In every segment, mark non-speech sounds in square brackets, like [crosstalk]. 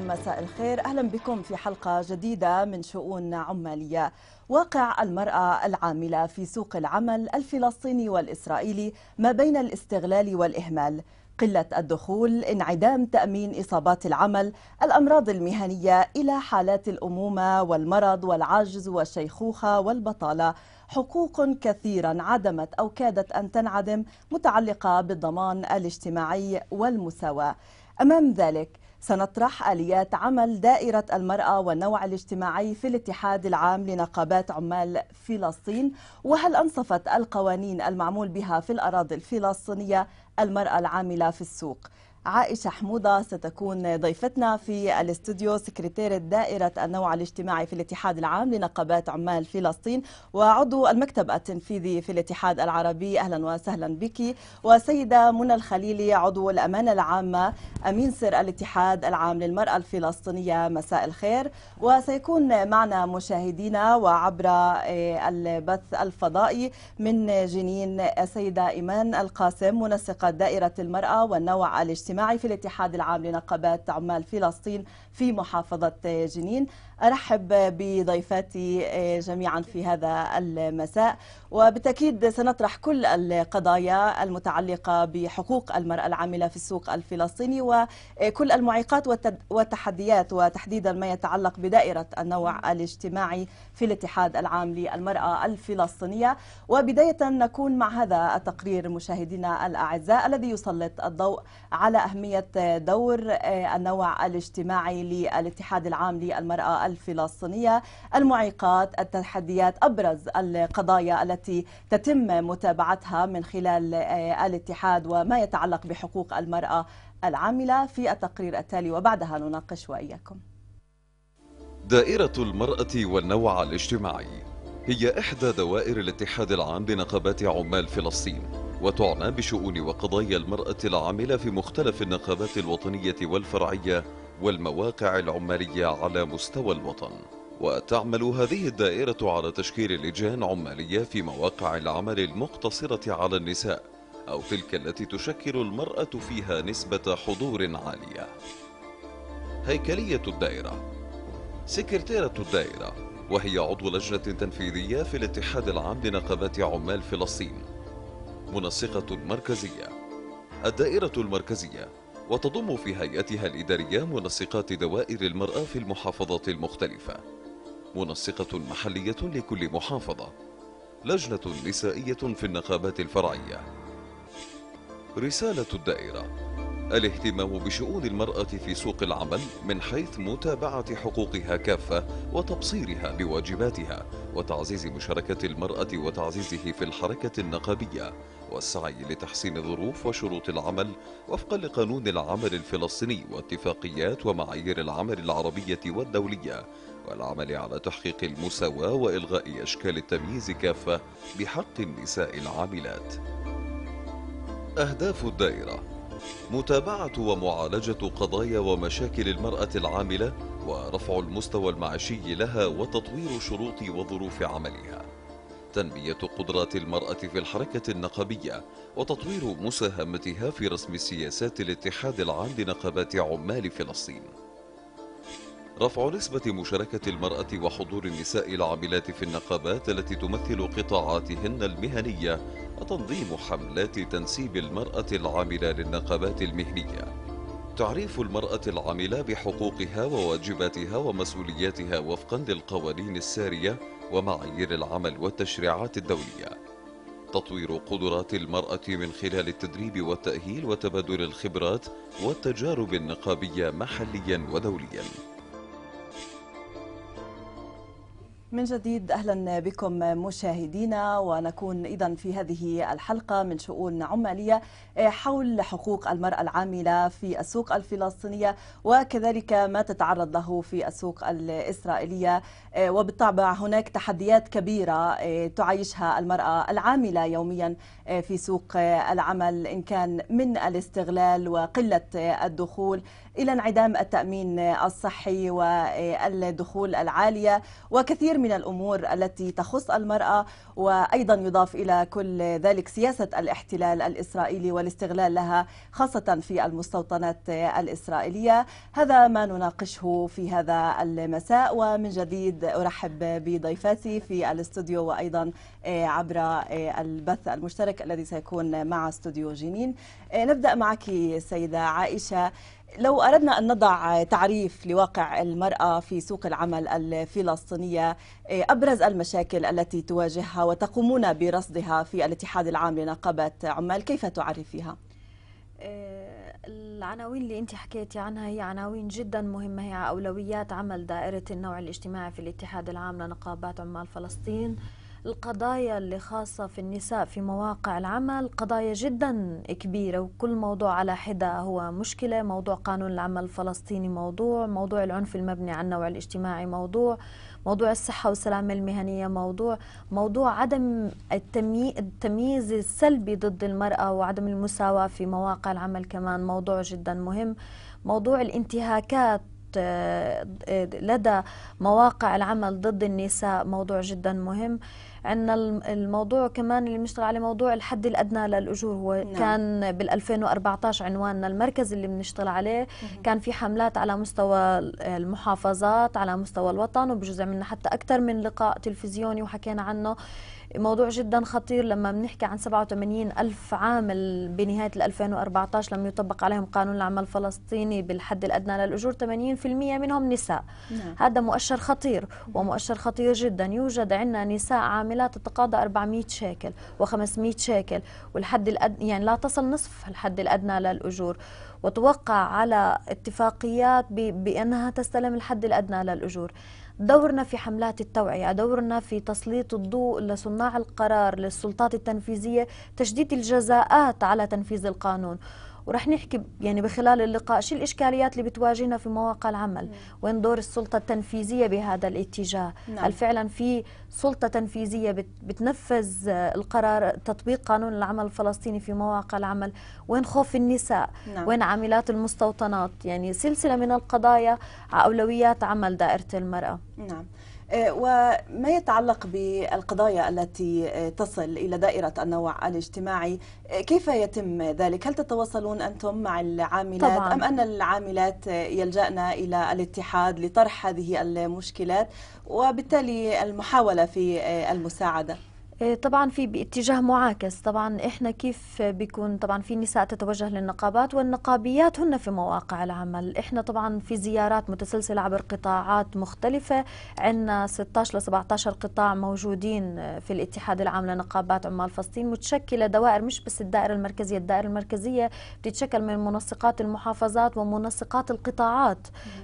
عليكم مساء الخير أهلا بكم في حلقة جديدة من شؤون عمالية واقع المرأة العاملة في سوق العمل الفلسطيني والإسرائيلي ما بين الاستغلال والإهمال قلة الدخول، انعدام تأمين إصابات العمل، الأمراض المهنية إلى حالات الأمومة والمرض والعجز والشيخوخة والبطالة، حقوق كثيرا عدمت أو كادت أن تنعدم متعلقة بالضمان الاجتماعي والمساواة. أمام ذلك سنطرح آليات عمل دائرة المرأة والنوع الاجتماعي في الاتحاد العام لنقابات عمال فلسطين وهل أنصفت القوانين المعمول بها في الأراضي الفلسطينية المرأة العاملة في السوق عائشة حمودة ستكون ضيفتنا في الاستوديو سكرتيرة دائرة النوع الاجتماعي في الاتحاد العام لنقابات عمال فلسطين وعضو المكتب التنفيذي في الاتحاد العربي أهلا وسهلا بك وسيدة منى الخليلي عضو الأمانة العامة أمين سر الاتحاد العام للمرأة الفلسطينية مساء الخير وسيكون معنا مشاهدينا وعبر آه، البث الفضائي من جنين السيدة إيمان القاسم منسقة دائرة المرأة والنوع الاجتماعي الاجتماعي في الاتحاد العام لنقابات عمال فلسطين في محافظة جنين أرحب بضيفاتي آه، جميعا في هذا المساء وبالتأكيد سنطرح كل القضايا المتعلقة بحقوق المرأة العاملة في السوق الفلسطيني وكل المعيقات والتحديات وتحديدا ما يتعلق بدائرة النوع الاجتماعي في الاتحاد العام للمرأة الفلسطينية وبداية نكون مع هذا التقرير مشاهدينا الأعزاء الذي يسلط الضوء على أهمية دور آه، النوع الاجتماعي للاتحاد العام للمرأة الفلسطينية المعيقات التحديات أبرز القضايا التي تتم متابعتها من خلال آه، الاتحاد وما يتعلق بحقوق المرأة العاملة في التقرير التالي وبعدها نناقش وإياكم دائرة المرأة والنوع الاجتماعي هي إحدى دوائر الاتحاد العام لنقابات عمال فلسطين وتعنى بشؤون وقضايا المرأة العاملة في مختلف النقابات الوطنية والفرعية والمواقع العمالية على مستوى الوطن وتعمل هذه الدائرة على تشكيل لجان عمالية في مواقع العمل المقتصرة على النساء أو تلك التي تشكل المرأة فيها نسبة حضور عالية هيكلية الدائرة سكرتيرة الدائرة وهي عضو لجنة تنفيذية في الاتحاد العام لنقابات عمال فلسطين منسقة مركزية الدائرة المركزية وتضم في هيئتها الإدارية منسقات دوائر المرأة في المحافظات المختلفة منسقة محلية لكل محافظة لجنة نسائية في النقابات الفرعية رسالة الدائرة الاهتمام بشؤون المرأة في سوق العمل من حيث متابعة حقوقها كافة وتبصيرها بواجباتها وتعزيز مشاركة المرأة وتعزيزه في الحركة النقابية والسعي لتحسين ظروف وشروط العمل وفقا لقانون العمل الفلسطيني واتفاقيات ومعايير العمل العربية والدولية والعمل على تحقيق المساواة وإلغاء أشكال التمييز كافة بحق النساء العاملات أهداف الدائرة متابعة ومعالجة قضايا ومشاكل المرأة العاملة ورفع المستوى المعيشي لها وتطوير شروط وظروف عملها تنمية قدرات المرأة في الحركة النقابية وتطوير مساهمتها في رسم سياسات الاتحاد العام لنقابات عمال فلسطين رفع نسبة مشاركة المرأة وحضور النساء العاملات في النقابات التي تمثل قطاعاتهن المهنية وتنظيم حملات تنسيب المرأة العاملة للنقابات المهنية تعريف المرأة العاملة بحقوقها وواجباتها ومسؤولياتها وفقا للقوانين السارية ومعايير العمل والتشريعات الدولية تطوير قدرات المرأة من خلال التدريب والتأهيل وتبادل الخبرات والتجارب النقابية محليا ودوليا من جديد اهلا بكم مشاهدينا ونكون اذا في هذه الحلقه من شؤون عماليه حول حقوق المراه العامله في السوق الفلسطينيه وكذلك ما تتعرض له في السوق الاسرائيليه وبالطبع هناك تحديات كبيره تعيشها المراه العامله يوميا في سوق العمل ان كان من الاستغلال وقله الدخول إلى انعدام التأمين الصحي والدخول العالية وكثير من الأمور التي تخص المرأة وأيضا يضاف إلى كل ذلك سياسة الاحتلال الإسرائيلي والاستغلال لها خاصة في المستوطنات الإسرائيلية هذا ما نناقشه في هذا المساء ومن جديد أرحب بضيفاتي في الاستوديو وأيضا عبر البث المشترك الذي سيكون مع استوديو جنين نبدأ معك سيدة عائشة لو أردنا أن نضع تعريف لواقع المرأة في سوق العمل الفلسطينية إيه، أبرز المشاكل التي تواجهها وتقومون برصدها في الاتحاد العام لنقابة عمال كيف تعرفيها؟ إيه، العناوين اللي انت حكيتي عنها هي عناوين جدا مهمة هي أولويات عمل دائرة النوع الاجتماعي في الاتحاد العام لنقابات عمال فلسطين القضايا اللي خاصة في النساء في مواقع العمل قضايا جدا كبيرة وكل موضوع على حدة هو مشكلة موضوع قانون العمل الفلسطيني موضوع موضوع العنف المبني على النوع الاجتماعي موضوع موضوع الصحة والسلامة المهنية موضوع موضوع عدم التمييز السلبي ضد المرأة وعدم المساواة في مواقع العمل كمان موضوع جدا مهم موضوع الانتهاكات لدى مواقع العمل ضد النساء موضوع جدا مهم عندنا الموضوع كمان اللي بنشتغل عليه موضوع الحد الادنى للاجور هو نعم. كان بال 2014 عنواننا المركز اللي بنشتغل عليه مم. كان في حملات على مستوى المحافظات على مستوى الوطن وبجزء منا حتى اكثر من لقاء تلفزيوني وحكينا عنه موضوع جدا خطير لما بنحكي عن 87 ألف عامل بنهاية 2014 لم يطبق عليهم قانون العمل الفلسطيني بالحد الأدنى للأجور 80% منهم نساء نعم. هذا مؤشر خطير ومؤشر خطير جدا يوجد عندنا نساء عاملات تتقاضى 400 شيكل و500 شيكل والحد الأدنى يعني لا تصل نصف الحد الأدنى للأجور وتوقع على اتفاقيات بأنها تستلم الحد الأدنى للأجور دورنا في حملات التوعية دورنا في تسليط الضوء لصناع القرار للسلطات التنفيذية تشديد الجزاءات على تنفيذ القانون وراح نحكي يعني بخلال اللقاء شو الإشكاليات اللي بتواجهنا في مواقع العمل مم. وين دور السلطة التنفيذية بهذا الاتجاه نعم. هل فعلا في سلطة تنفيذية بت بتنفذ آه، القرار تطبيق قانون العمل الفلسطيني في مواقع العمل وين خوف النساء نعم. وين عاملات المستوطنات يعني سلسلة من القضايا على أولويات عمل دائرة المرأة نعم آه، وما يتعلق بالقضايا التي آه، تصل إلى دائرة النوع الاجتماعي آه، كيف يتم ذلك؟ هل تتواصلون أنتم مع العاملات طبعاً. أم أن العاملات يلجأن إلى الاتحاد لطرح هذه المشكلات وبالتالي المحاولة في المساعدة؟ آه، طبعا في باتجاه معاكس طبعا احنا كيف بيكون طبعا في نساء تتوجه للنقابات والنقابيات هن في مواقع العمل احنا طبعا في زيارات متسلسلة عبر قطاعات مختلفة عندنا 16 ل 17 قطاع موجودين آه، في الاتحاد العام لنقابات عمال فلسطين متشكلة دوائر مش بس الدائرة المركزية الدائرة المركزية بتتشكل من منسقات المحافظات ومنسقات القطاعات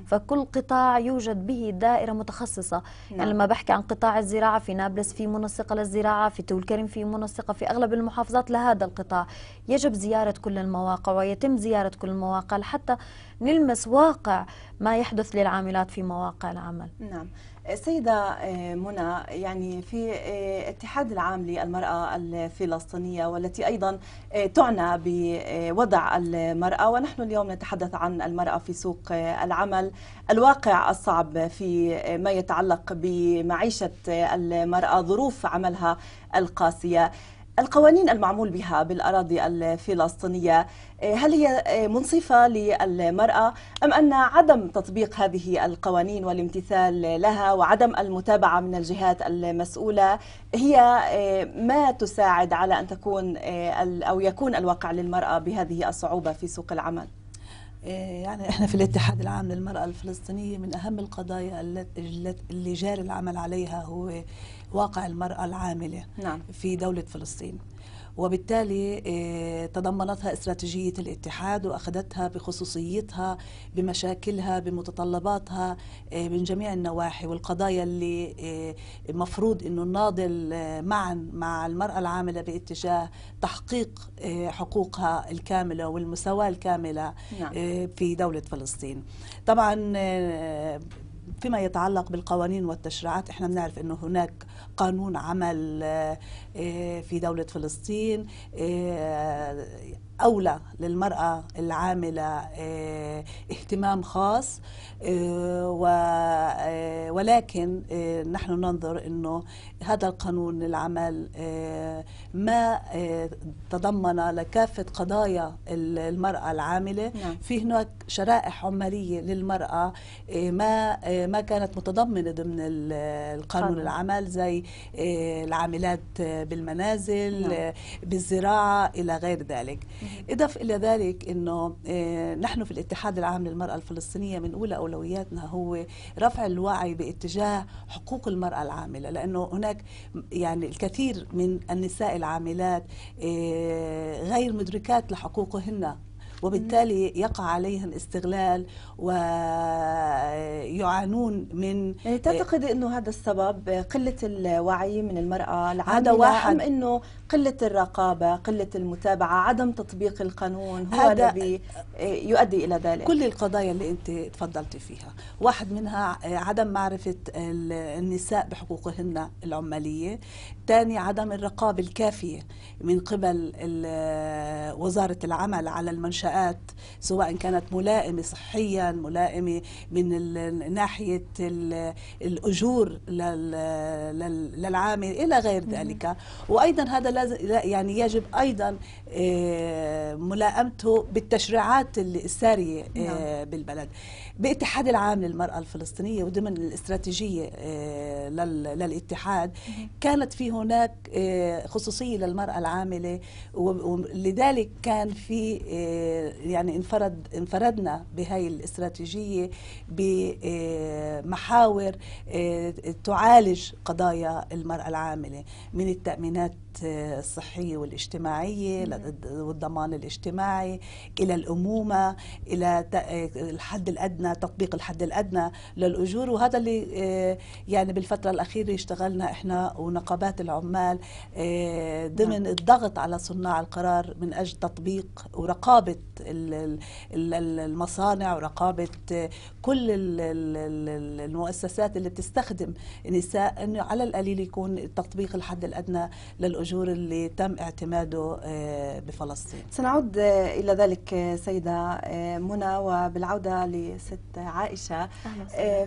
فكل قطاع يوجد به دائرة متخصصة يعني لما بحكي عن قطاع الزراعة في نابلس في منسقة للزراعة تول كريم في منسقة في أغلب المحافظات لهذا القطاع يجب زيارة كل المواقع ويتم زيارة كل المواقع حتى نلمس واقع ما يحدث للعاملات في مواقع العمل نعم سيدة آه، منى يعني في آه، اتحاد العام للمرأة الفلسطينية والتي أيضا آه، تعنى بوضع المرأة ونحن اليوم نتحدث عن المرأة في سوق العمل الواقع الصعب في ما يتعلق بمعيشة المرأة ظروف عملها القاسية القوانين المعمول بها بالأراضي الفلسطينية إيه، هل هي إيه، منصفة للمرأة أم أن عدم تطبيق هذه القوانين والامتثال لها وعدم المتابعة من الجهات المسؤولة هي إيه، ما تساعد على أن تكون أو يكون الواقع للمرأة بهذه الصعوبة في سوق العمل؟ إيه، يعني احنا في الاتحاد العام للمرأة الفلسطينية من أهم القضايا اللي جاري العمل عليها هو واقع المرأة العاملة نعم. في دولة فلسطين وبالتالي آه، تضمنتها استراتيجية الاتحاد وأخذتها بخصوصيتها بمشاكلها بمتطلباتها آه، من جميع النواحي والقضايا اللي آه، مفروض أنه نناضل معا مع المرأة العاملة باتجاه تحقيق حقوقها الكاملة والمساواة الكاملة نعم. في دولة فلسطين طبعا فيما يتعلق بالقوانين والتشريعات احنا بنعرف انه هناك قانون عمل آه، في دولة فلسطين آه، أولى للمرأة العاملة آه، اهتمام خاص آه، آه، ولكن نحن ننظر أنه هذا القانون العمل ما تضمن لكافة قضايا المرأة العاملة نعم. في هناك شرائح عمالية للمرأة ما ما كانت متضمنة ضمن القانون العمل زي العاملات بالمنازل نعم. بالزراعة إلى غير ذلك إضف إلى ذلك أنه آه، نحن في الاتحاد العام للمرأة الفلسطينية من أولى أولوياتنا هو رفع الوعي باتجاه حقوق المرأة العاملة لأنه هناك يعني الكثير من النساء العاملات آه، غير مدركات لحقوقهن وبالتالي يقع عليهم استغلال ويعانون من يعني تعتقد انه هذا السبب قله الوعي من المراه العامله هذا واحد ام انه قله الرقابه قله المتابعه عدم تطبيق القانون هو هذا الذي يؤدي الى ذلك كل القضايا اللي انت تفضلتي فيها واحد منها عدم معرفه النساء بحقوقهن العماليه ثاني عدم الرقابه الكافيه من قبل وزاره العمل على المنشات الكفاءات سواء كانت ملائمة صحيا ملائمة من ناحية الأجور للعامل إلى غير ذلك وأيضا هذا لازم يعني يجب أيضا آه، ملائمته بالتشريعات السارية آه، نعم. بالبلد باتحاد العام للمرأة الفلسطينية وضمن الاستراتيجية آه، للاتحاد كانت في هناك خصوصية للمرأة العاملة ولذلك كان في يعني انفرد انفردنا بهاي الاستراتيجية بمحاور تعالج قضايا المرأة العاملة من التأمينات الصحية والاجتماعية والضمان الاجتماعي إلى الأمومة إلى الحد الأدنى تطبيق الحد الأدنى للأجور وهذا اللي آه، يعني بالفترة الأخيرة اشتغلنا إحنا ونقابات العمال آه، ضمن نعم. الضغط على صناع القرار من أجل تطبيق ورقابة المصانع ورقابة آه، كل المؤسسات اللي بتستخدم النساء أنه على القليل يكون تطبيق الحد الأدنى للأجور الأجور اللي تم اعتماده آه، بفلسطين سنعود آه، إلى ذلك آه، سيدة منى وبالعودة لست عائشة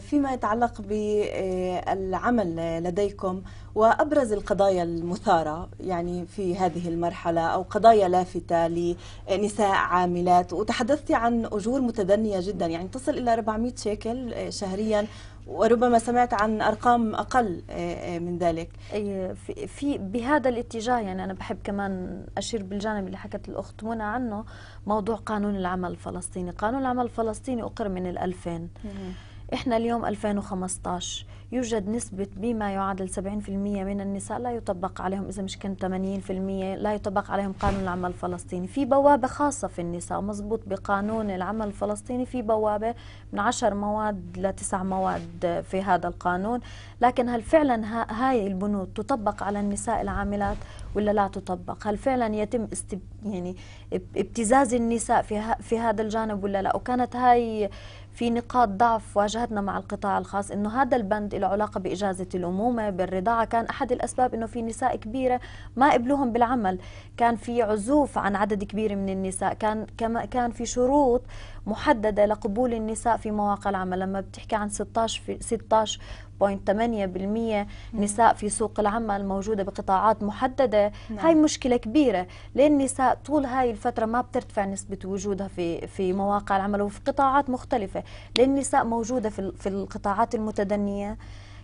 فيما يتعلق بالعمل لديكم وأبرز القضايا المثارة يعني في هذه المرحلة أو قضايا لافتة لنساء عاملات وتحدثتي عن أجور متدنية جدا يعني تصل إلى 400 شيكل شهريا وربما سمعت عن ارقام اقل آه، آه، من ذلك في بهذا الاتجاه يعني انا بحب كمان اشير بالجانب اللي حكت الاخت منى عنه موضوع قانون العمل الفلسطيني قانون العمل الفلسطيني اقر من ال 2000 احنا اليوم 2015 يوجد نسبة بما يعادل 70% من النساء لا يطبق عليهم إذا مش كان 80% لا يطبق عليهم قانون العمل الفلسطيني في بوابة خاصة في النساء مضبوط بقانون العمل الفلسطيني في بوابة من 10 مواد لتسع مواد في هذا القانون لكن هل فعلا هاي البنود تطبق على النساء العاملات ولا لا تطبق هل فعلا يتم استب... يعني ابتزاز النساء في, ه... في هذا الجانب ولا لا وكانت هاي في نقاط ضعف واجهتنا مع القطاع الخاص انه هذا البند له علاقه باجازه الامومه بالرضاعه كان احد الاسباب انه في نساء كبيره ما قبلوهم بالعمل كان في عزوف عن عدد كبير من النساء كان كما كان في شروط محدده لقبول النساء في مواقع العمل لما بتحكي عن 16 في 16 0.8% نساء في سوق العمل موجودة بقطاعات محددة نعم. هاي مشكلة كبيرة لأن النساء طول هاي الفترة ما بترتفع نسبة وجودها في في مواقع العمل وفي قطاعات مختلفة لأن النساء موجودة في, في القطاعات المتدنية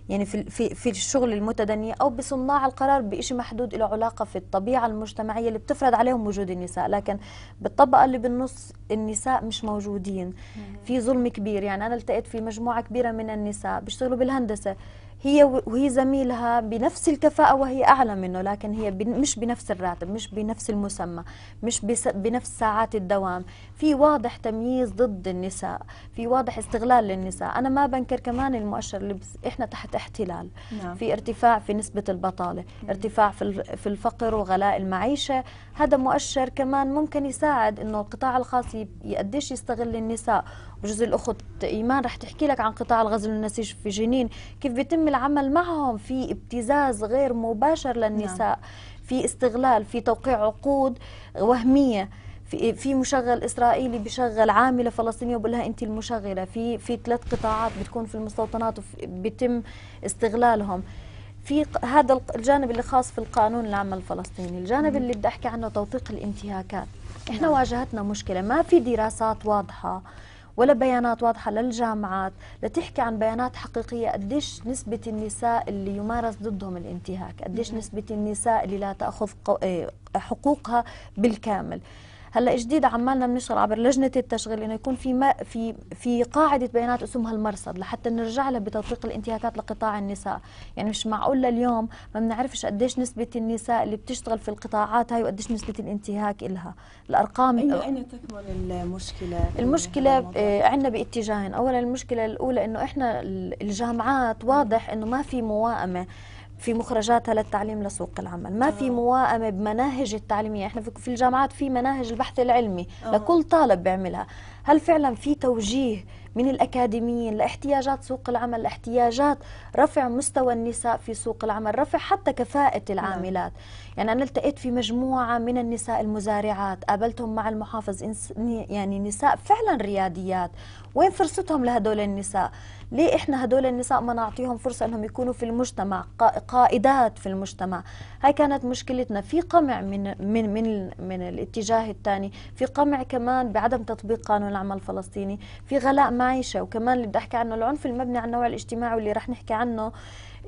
يعني في في في الشغل المتدنيه او بصناع القرار بشيء محدود له علاقه في الطبيعه المجتمعيه اللي بتفرض عليهم وجود النساء لكن بالطبقه اللي بالنص النساء مش موجودين في ظلم كبير يعني انا التقيت في مجموعه كبيره من النساء بيشتغلوا بالهندسه هي وهي زميلها بنفس الكفاءة وهي أعلى منه لكن هي مش بنفس الراتب مش بنفس المسمى مش بنفس ساعات الدوام في واضح تمييز ضد النساء في واضح استغلال للنساء أنا ما بنكر كمان المؤشر اللي بس إحنا تحت احتلال نعم. في ارتفاع في نسبة البطالة ارتفاع في الفقر وغلاء المعيشة هذا مؤشر كمان ممكن يساعد أنه القطاع الخاص يقديش يستغل النساء وجزء الأخت إيمان رح تحكي لك عن قطاع الغزل والنسيج في جنين كيف بيتم العمل معهم في ابتزاز غير مباشر للنساء نعم. في استغلال في توقيع عقود وهمية في في مشغل اسرائيلي بشغل عامله فلسطينيه وبقول لها انت المشغله في في ثلاث قطاعات بتكون في المستوطنات بيتم استغلالهم في هذا الجانب اللي خاص في القانون العام الفلسطيني الجانب اللي بدي احكي عنه توثيق الانتهاكات احنا نعم. واجهتنا مشكله ما في دراسات واضحه ولا بيانات واضحة للجامعات لتحكي عن بيانات حقيقية قديش نسبة النساء اللي يمارس ضدهم الانتهاك قديش نسبة النساء اللي لا تأخذ إيه، حقوقها بالكامل هلا جديد عمالنا بنشغل عبر لجنه التشغيل انه يكون في ما في في قاعده بيانات اسمها المرصد لحتى نرجع لها بتوثيق الانتهاكات لقطاع النساء يعني مش معقول لليوم ما بنعرفش قديش نسبه النساء اللي بتشتغل في القطاعات هاي وقديش نسبه الانتهاك لها الارقام اين اين تكمن المشكله المشكله آه، عندنا باتجاهين اولا المشكله الاولى انه احنا الجامعات واضح انه ما في موائمه في مخرجاتها للتعليم لسوق العمل ما في آه. موائمة بمناهج التعليمية إحنا في الجامعات في مناهج البحث العلمي آه. لكل طالب بيعملها هل فعلا في توجيه من الأكاديميين لاحتياجات سوق العمل لاحتياجات رفع مستوى النساء في سوق العمل رفع حتى كفاءة نعم. العاملات يعني أنا التقيت في مجموعة من النساء المزارعات قابلتهم مع المحافظ يعني نساء فعلا رياديات وين فرصتهم لهدول النساء ليه إحنا هدول النساء ما نعطيهم فرصة أنهم يكونوا في المجتمع قائدات في المجتمع هاي كانت مشكلتنا في قمع من, من, من, من الاتجاه الثاني في قمع كمان بعدم تطبيق قانون العمل الفلسطيني في غلاء معيشة وكمان اللي بدي أحكي عنه العنف المبني على النوع الاجتماعي واللي رح نحكي عنه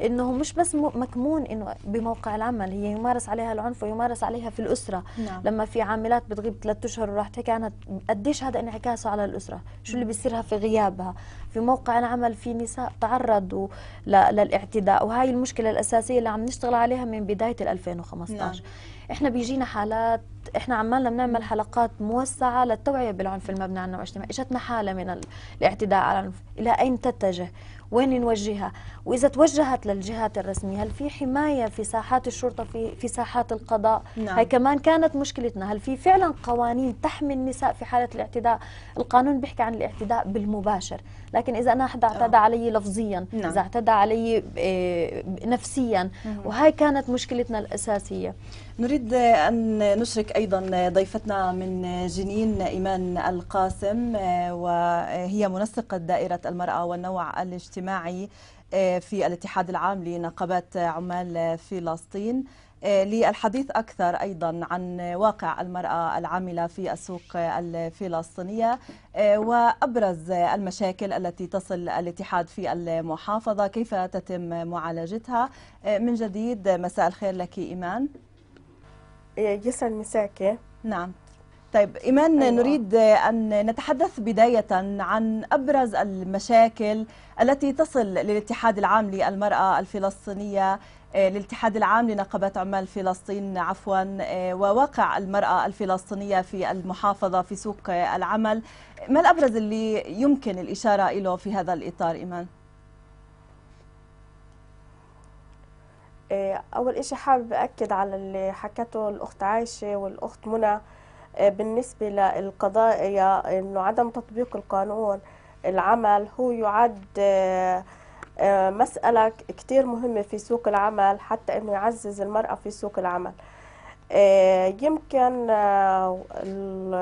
انه مش بس مكمون انه بموقع العمل هي يمارس عليها العنف ويمارس عليها في الاسره نعم. لما في عاملات بتغيب ثلاث اشهر وراح تحكي عنها قديش هذا انعكاسه على الاسره شو اللي بيصيرها في غيابها في موقع العمل في نساء تعرضوا للاعتداء وهي المشكله الاساسيه اللي عم نشتغل عليها من بدايه 2015 نعم. احنا بيجينا حالات احنا عمالنا بنعمل حلقات موسعه للتوعيه بالعنف المبني على النوع الاجتماعي اجتنا حاله من الاعتداء على العنف الى اين تتجه وين نوجهها وإذا توجهت للجهات الرسمية هل في حماية في ساحات الشرطة في, في ساحات القضاء نعم. هي كمان كانت مشكلتنا هل في فعلا قوانين تحمي النساء في حالة الاعتداء القانون بيحكي عن الاعتداء بالمباشر لكن إذا أنا حدا اعتدى آه. علي لفظيا نعم. إذا اعتدى علي آه، نفسيا وهي كانت مشكلتنا الأساسية نريد أن نشرك أيضا ضيفتنا من جنين إيمان القاسم آه، وهي منسقة دائرة المرأة والنوع الاجتماعي الاجتماعي آه، في الاتحاد العام لنقابات عمال فلسطين آه، للحديث أكثر أيضا عن واقع المرأة العاملة في السوق الفلسطينية آه، وأبرز المشاكل التي تصل الاتحاد في المحافظة كيف تتم معالجتها من جديد مساء الخير لك إيمان يسعد إيه، مساكي نعم طيب إيمان أيوة. نريد أن نتحدث بداية عن أبرز المشاكل التي تصل للاتحاد العام للمرأة الفلسطينية الاتحاد آه، العام لنقابة عمال فلسطين عفوا آه، وواقع المرأة الفلسطينية في المحافظة في سوق العمل ما الأبرز اللي يمكن الإشارة إله في هذا الإطار إيمان؟ آه، أول إشي حابب أكد على اللي حكته الأخت عايشة والأخت منى آه، بالنسبة للقضايا أنه عدم تطبيق القانون العمل هو يعد آه، آه، مسألة كتير مهمة في سوق العمل حتى أنه يعزز المرأة في سوق العمل يمكن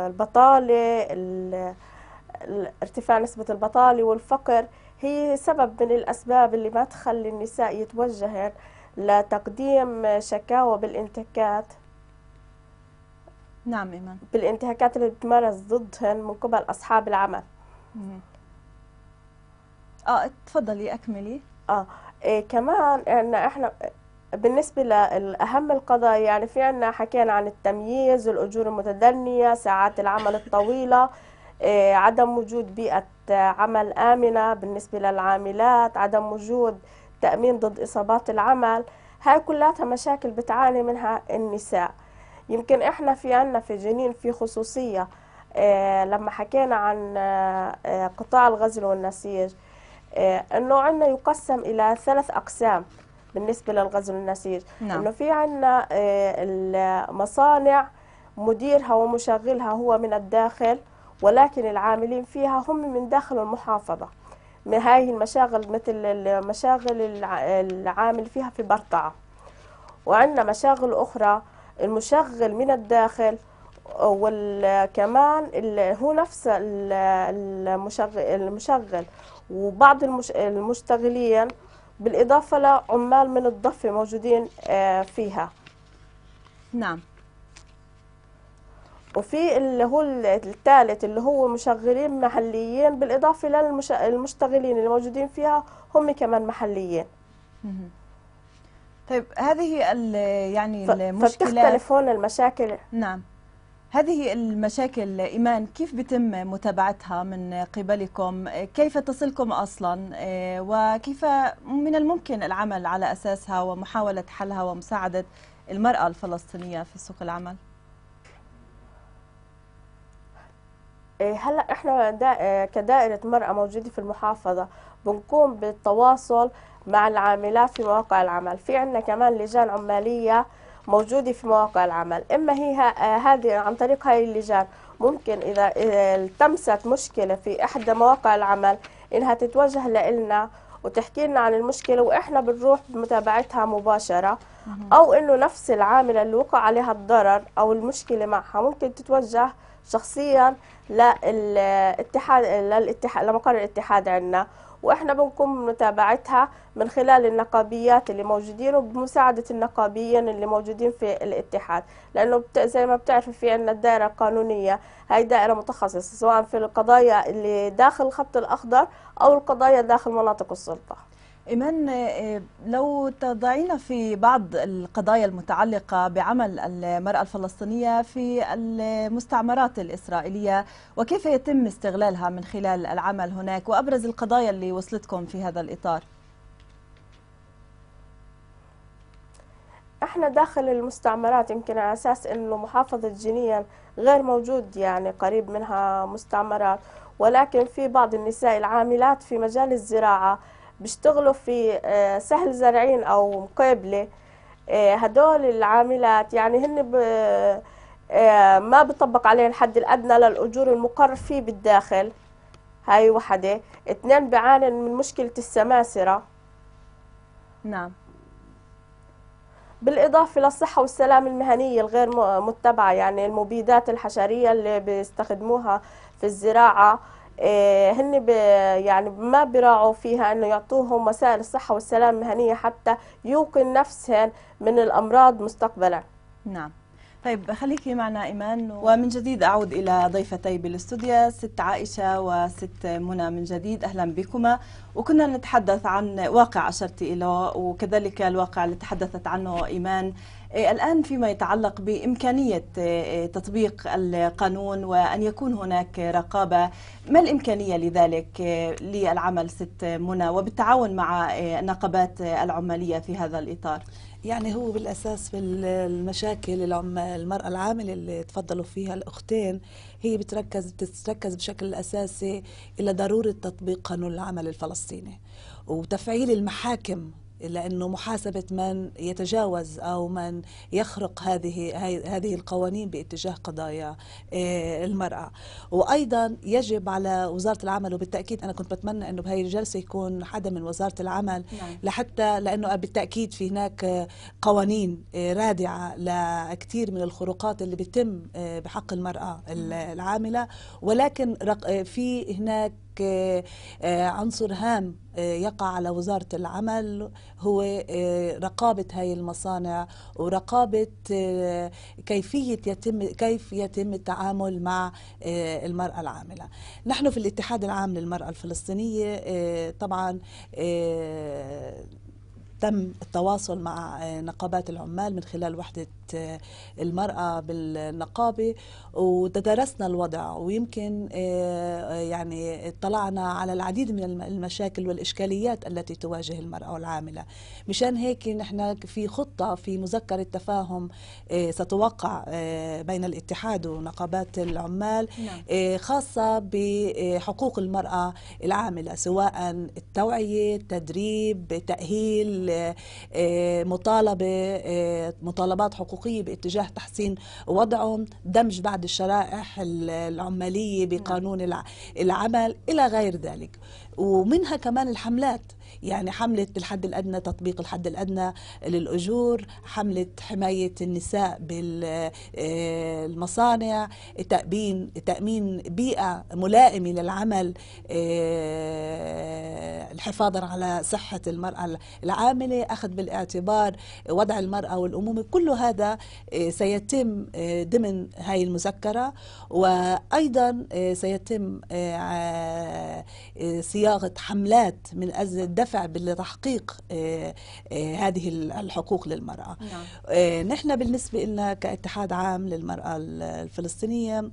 البطالة ارتفاع نسبة البطالة والفقر هي سبب من الأسباب اللي ما تخلي النساء يتوجهن لتقديم شكاوى بالانتكات نعم إيمان بالانتهاكات اللي بتمارس ضدهم من قبل أصحاب العمل مم. اه تفضلي أكملي اه إيه كمان إن إحنا بالنسبة لأهم القضايا يعني في عنا حكينا عن التمييز الأجور المتدنية ساعات العمل الطويلة [laughs] إيه عدم وجود بيئة عمل آمنة بالنسبة للعاملات عدم وجود تأمين ضد إصابات العمل هاي كلها مشاكل بتعاني منها النساء يمكن احنا في عنا في جنين في خصوصية آه، لما حكينا عن آه، آه، قطاع الغزل والنسيج انه عندنا يقسم الى ثلاث اقسام بالنسبه للغزل والنسيج نعم. انه في عندنا المصانع مديرها ومشغلها هو من الداخل ولكن العاملين فيها هم من داخل المحافظه من هاي المشاغل مثل المشاغل العامل فيها في برطعه وعندنا مشاغل اخرى المشغل من الداخل وكمان هو نفس المشغل وبعض المشتغلين بالإضافة لعمال من الضفة موجودين آه، فيها نعم وفي اللي هو الثالث اللي هو مشغلين محليين بالإضافة للمشتغلين اللي موجودين فيها هم كمان محليين طيب هذه يعني المشكلة فبتختلف هون المشاكل نعم هذه المشاكل إيمان كيف بتم متابعتها من قبلكم كيف تصلكم أصلا آه، وكيف من الممكن العمل على أساسها ومحاولة حلها ومساعدة المرأة الفلسطينية في سوق العمل إيه، هلا احنا آه، كدائره مراه موجوده في المحافظه بنقوم بالتواصل مع العاملات في مواقع العمل في عندنا كمان لجان عمالية موجودة في مواقع العمل إما هي هذه عن طريق هاي اللجان ممكن إذا, التمست مشكلة في إحدى مواقع العمل إنها تتوجه لإلنا وتحكي لنا عن المشكلة وإحنا بنروح بمتابعتها مباشرة أو إنه نفس العاملة اللي وقع عليها الضرر أو المشكلة معها ممكن تتوجه شخصيا للاتحاد للاتحاد لمقر الاتحاد عندنا واحنا بنقوم بمتابعتها من خلال النقابيات اللي موجودين وبمساعدة النقابيين اللي موجودين في الاتحاد لأنه زي ما بتعرفي في عندنا الدائرة القانونية هي دائرة متخصصة سواء في القضايا اللي داخل الخط الأخضر أو القضايا داخل مناطق السلطة إيمان آه، لو تضعينا في بعض القضايا المتعلقة بعمل المرأة الفلسطينية في المستعمرات الإسرائيلية وكيف يتم استغلالها من خلال العمل هناك وأبرز القضايا اللي وصلتكم في هذا الإطار احنا داخل المستعمرات يمكن على اساس انه محافظه جنين غير موجود يعني قريب منها مستعمرات ولكن في بعض النساء العاملات في مجال الزراعه بيشتغلوا في آه، سهل زرعين او مقابله آه، هدول العاملات يعني هن ب... آه، ما بطبق عليهم الحد الادنى للاجور المقر فيه بالداخل هاي وحده اثنين بيعانوا من مشكله السماسره نعم بالإضافة للصحة والسلامة المهنية الغير متبعة يعني المبيدات الحشرية اللي بيستخدموها في الزراعة إيه، هن ب يعني ما بيراعوا فيها انه يعطوهم وسائل الصحه والسلامه المهنيه حتى يوقن نفسهم من الامراض مستقبلا. نعم. طيب خليكي معنا ايمان و... ومن جديد اعود الى ضيفتي بالاستوديو ست عائشه وست منى من جديد اهلا بكما وكنا نتحدث عن واقع اشرتي اليه وكذلك الواقع اللي تحدثت عنه ايمان إيه، الآن فيما يتعلق بإمكانية إيه، تطبيق القانون وأن يكون هناك رقابة ما الإمكانية لذلك إيه، للعمل ست منى وبالتعاون مع النقابات العمالية في هذا الإطار؟ يعني هو بالاساس المشاكل المراه العامله اللي تفضلوا فيها الاختين هي بتركز بتتركز بشكل اساسي الى ضروره تطبيق قانون العمل الفلسطيني وتفعيل المحاكم لانه محاسبه من يتجاوز او من يخرق هذه هذه القوانين باتجاه قضايا آه، المراه وايضا يجب على وزاره العمل وبالتاكيد انا كنت بتمنى انه بهي الجلسه يكون حدا من وزاره العمل نعم. لحتى لانه بالتاكيد في هناك آه، قوانين آه، رادعه لكثير من الخروقات اللي بتتم بحق المراه نعم. العامله ولكن في هناك آه، عنصر هام آه، يقع على وزارة العمل هو آه، رقابة هاي المصانع ورقابة كيفية يتم كيف يتم التعامل مع المرأة العاملة نحن في الاتحاد العام للمرأة الفلسطينية طبعا تم التواصل مع نقابات العمال من خلال وحدة المرأة بالنقابة وتدارسنا الوضع ويمكن آه، آه، يعني اطلعنا على العديد من المشاكل والإشكاليات التي تواجه المرأة العاملة مشان هيك نحن في خطة في مذكرة تفاهم آه، ستوقع بين الاتحاد ونقابات العمال نعم. خاصة بحقوق المرأة العاملة سواء التوعية التدريب تأهيل مطالبة مطالبات حقوق حقوقية باتجاه تحسين وضعهم دمج بعض الشرائح العمالية بقانون العمل إلى غير ذلك ومنها كمان الحملات يعني حملة الحد الأدنى تطبيق الحد الأدنى للأجور حملة حماية النساء بالمصانع آه، تأمين تأمين بيئة ملائمة للعمل آه، الحفاظ على صحة المرأة العاملة أخذ بالاعتبار وضع المرأة والأمومة كل هذا آه، سيتم ضمن هاي المذكرة وأيضا سيتم صياغة حملات من أجل الدفع بالدافع آه، آه، هذه الحقوق للمرأة نعم. آه، نحن بالنسبة لنا كاتحاد عام للمرأة الفلسطينية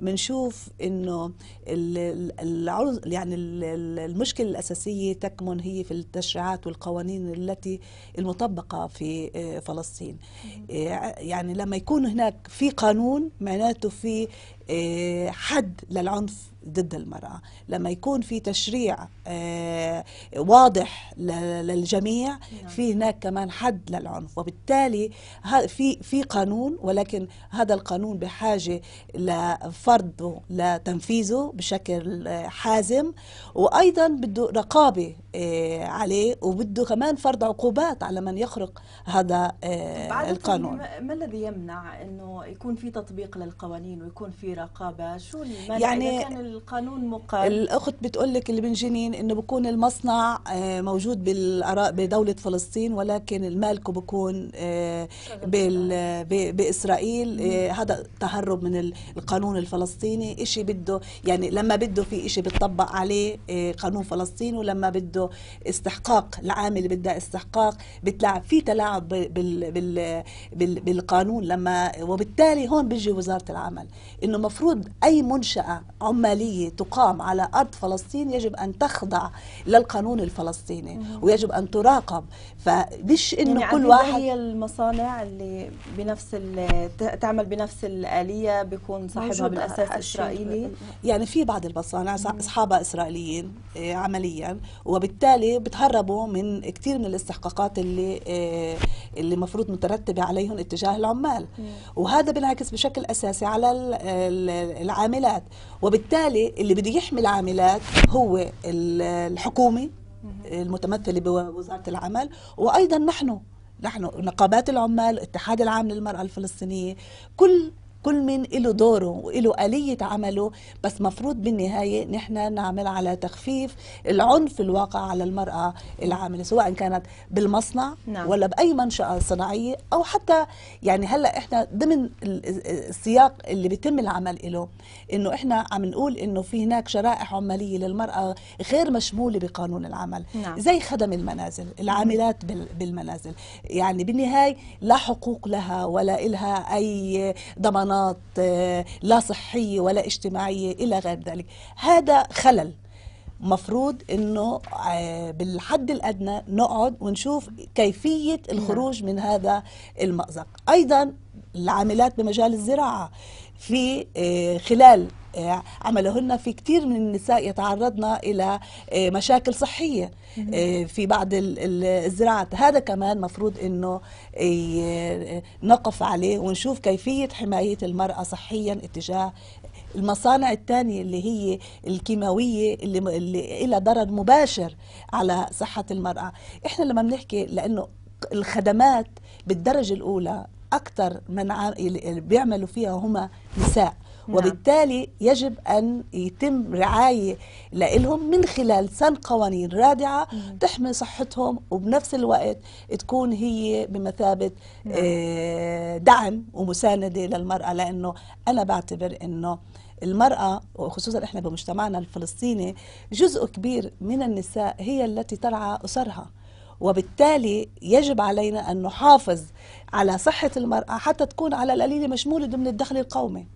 بنشوف انه العرض يعني المشكلة الأساسية تكمن هي في التشريعات والقوانين التي المطبقة في فلسطين يعني لما يكون هناك في قانون معناته في حد للعنف ضد المرأة لما يكون في تشريع آه، واضح للجميع نعم. في هناك كمان حد للعنف وبالتالي في في قانون ولكن هذا القانون بحاجة لفرضه لتنفيذه بشكل آه، حازم وأيضا بده رقابة آه، عليه وبده كمان فرض عقوبات على من يخرق هذا طيب، القانون ما الذي يمنع أنه يكون في تطبيق للقوانين ويكون في رقابة شو المانع يعني كان القانون مقام الاخت بتقول لك اللي من جنين انه بكون المصنع آه، موجود بالاراء بدوله فلسطين ولكن المالكو بكون آه، آه، باسرائيل هذا تهرب من القانون الفلسطيني شيء بده يعني لما بده في شيء بتطبق عليه قانون فلسطين ولما بده استحقاق العامل بده استحقاق بتلاعب في تلاعب بال بال بال بالقانون لما وبالتالي هون بيجي وزاره العمل انه مفروض اي منشاه عماليه عملية تقام على أرض فلسطين يجب أن تخضع للقانون الفلسطيني ويجب أن تراقب فمش إنه يعني كل واحد هي المصانع اللي بنفس تعمل بنفس الآلية بيكون صاحبها بالأساس إسرائيلي يعني في بعض المصانع أصحابها إسرائيليين إيه، عمليا وبالتالي بتهربوا من كثير من الاستحقاقات اللي إيه، اللي المفروض مترتبة عليهم اتجاه العمال وهذا بنعكس بشكل أساسي على العاملات وبالتالي بالتالي اللي بده يحمي العاملات هو الحكومه المتمثله بوزاره العمل وايضا نحن نحن نقابات العمال اتحاد العام للمرأة الفلسطينية كل كل من له دوره وله آلية عمله بس مفروض بالنهاية نحن نعمل على تخفيف العنف الواقع على المرأة العاملة سواء كانت بالمصنع نعم. ولا بأي منشأة صناعية أو حتى يعني هلا احنا ضمن السياق اللي بيتم العمل له انه احنا عم نقول انه في هناك شرائح عماليه للمراه غير مشموله بقانون العمل نعم. زي خدم المنازل العاملات بالمنازل يعني بالنهايه لا حقوق لها ولا إلها اي ضمانات مواطنات آه، لا صحية ولا اجتماعية إلى غير ذلك هذا خلل مفروض انه آه، بالحد الادنى نقعد ونشوف كيفيه الخروج نعم. من هذا المازق ايضا العاملات بمجال الزراعه في آه، خلال آه، عملهن في كثير من النساء يتعرضن إلى آه، مشاكل صحية في بعض الزراعات هذا كمان مفروض أنه نقف عليه ونشوف كيفية حماية المرأة صحيا اتجاه المصانع الثانية اللي هي الكيماوية اللي, اللي لها ضرر مباشر على صحة المرأة احنا لما بنحكي لأنه الخدمات بالدرجة الأولى أكثر من بيعملوا فيها هما نساء نعم. وبالتالي يجب أن يتم رعاية لهم من خلال سن قوانين رادعة مم. تحمي صحتهم وبنفس الوقت تكون هي بمثابة نعم. آه، دعم ومساندة للمرأة لأنه أنا بعتبر أنه المرأة وخصوصا احنا بمجتمعنا الفلسطيني جزء كبير من النساء هي التي ترعى أسرها وبالتالي يجب علينا أن نحافظ على صحة المرأة حتى تكون على القليلة مشمولة ضمن الدخل القومي